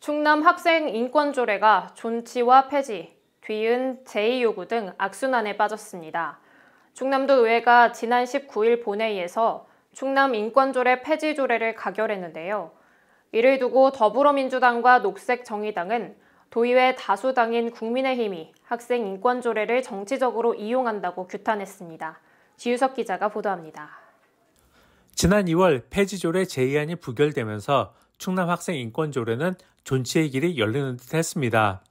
충남 학생 인권조례가 존치와 폐지, 뒤은 제2요구 등 악순환에 빠졌습니다. 충남도 의회가 지난 19일 본회의에서 충남 인권조례 폐지 조례를 가결했는데요. 이를 두고 더불어민주당과 녹색정의당은 도의회 다수당인 국민의힘이 학생 인권조례를 정치적으로 이용한다고 규탄했습니다. 지유석 기자가 보도합니다. 지난 2월 폐지조례 제의안이 부결되면서 충남 학생 인권조례는 존치의 길이 열리는 듯 했습니다.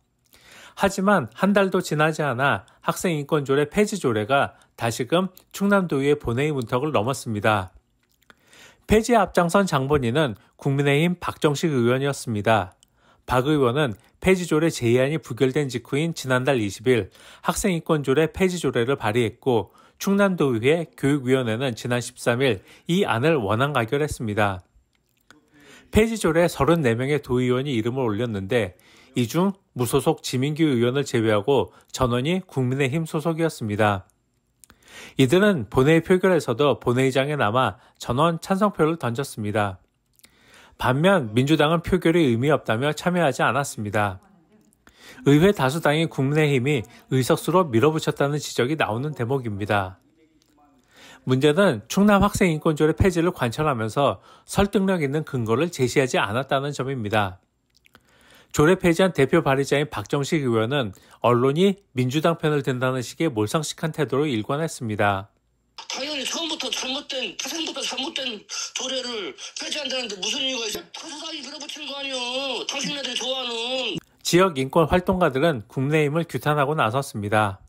하지만 한 달도 지나지 않아 학생인권조례 폐지조례가 다시금 충남도의회 본회의 문턱을 넘었습니다. 폐지 앞장선 장본인은 국민의힘 박정식 의원이었습니다. 박 의원은 폐지조례 제의안이 부결된 직후인 지난달 20일 학생인권조례 폐지조례를 발의했고 충남도의회 교육위원회는 지난 13일 이 안을 원안 가결했습니다. 폐지절에 34명의 도의원이 이름을 올렸는데 이 중 무소속 지민규 의원을 제외하고 전원이 국민의힘 소속이었습니다. 이들은 본회의 표결에서도 본회의장에 남아 전원 찬성표를 던졌습니다. 반면 민주당은 표결이 의미 없다며 참여하지 않았습니다. 의회 다수당인 국민의힘이 의석수로 밀어붙였다는 지적이 나오는 대목입니다. 문제는 충남 학생 인권조례 폐지를 관철하면서 설득력 있는 근거를 제시하지 않았다는 점입니다. 조례 폐지한 대표 발의자인 박정식 의원은 언론이 민주당 편을 든다는 식의 몰상식한 태도로 일관했습니다. 당연히 처음부터 잘못된 태생부터 잘못된 조례를 폐지한다는데 무슨 이유가 있어? 토사사기 들어붙인 거 아니요. 당신네들 좋아하는. 지역 인권 활동가들은 국내임을 규탄하고 나섰습니다.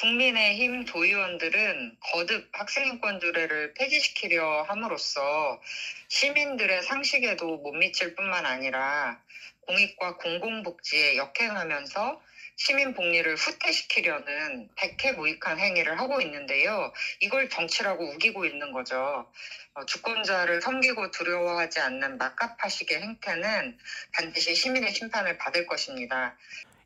국민의힘 도의원들은 거듭 학생인권 조례를 폐지시키려 함으로써 시민들의 상식에도 못 미칠 뿐만 아니라 공익과 공공복지에 역행하면서 시민 복리를 후퇴시키려는 백해무익한 행위를 하고 있는데요. 이걸 정치라고 우기고 있는 거죠. 어, 주권자를 섬기고 두려워하지 않는 막가파식의 행태는 반드시 시민의 심판을 받을 것입니다.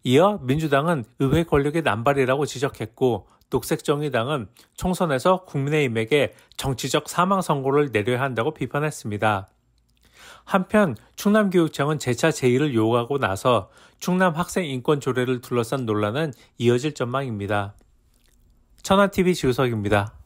이어 민주당은 의회 권력의 남발이라고 지적했고 녹색정의당은 총선에서 국민의힘에게 정치적 사망 선고를 내려야 한다고 비판했습니다. 한편 충남교육청은 재차 제의를 요구하고 나서 충남 학생 인권 조례를 둘러싼 논란은 이어질 전망입니다. 천하 t v 지우석입니다.